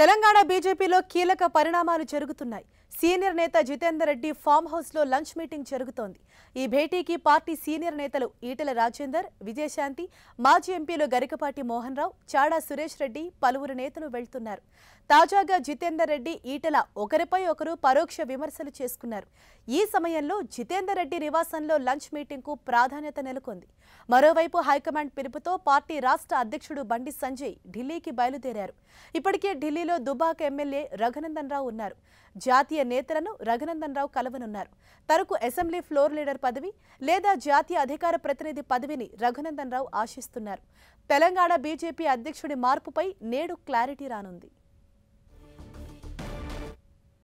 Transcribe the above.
తెలంగాణ బీజేపీలో కీలక పరిణామాలు జరుగుతున్నాయి సీనియర్ నేత జితేందర్ రెడ్డి ఫామ్ హౌస్ లో లంచ్ మీటింగ్ జరుగుతోంది ఈ భేటీకి పార్టీ సీనియర్ నేతలు ఈటెల రాజేందర్ విజయశాంతి మాజీ ఎంపీలు గరికపాటి మోహన్ రావు చాడా సురేష్ రెడ్డి పలువురు నేతలు వెళ్తున్నారు తాజాగా జితేందర్ రెడ్డి ఈటెల ఒకరిపై ఒకరు పరోక్ష విమర్శలు చేసుకున్నారు ఈ సమయంలో జితేందర్ రెడ్డి నివాసంలో లంచ్ మీటింగ్ కు ప్రాధాన్యత నెలకొంది మరోవైపు హైకమాండ్ పిలుపుతో పార్టీ రాష్ట్ర అధ్యక్షుడు బండి సంజయ్ ఢిల్లీకి బయలుదేరారు ఇప్పటికే ఢిల్లీ ఢిల్లీలో దుబాక్ ఎమ్మెల్యే రఘునందన్ రావు ఉన్నారు జాతీయ నేతలను రఘునందన్ రావు కలవనున్నారు తరకు అసెంబ్లీ ఫ్లోర్ లీడర్ పదవి లేదా జాతీయ అధికార ప్రతినిధి పదవిని రఘునందన్ రావు ఆశిస్తున్నారు తెలంగాణ బీజేపీ అధ్యక్షుడి మార్పుపై నేడు క్లారిటీ రానుంది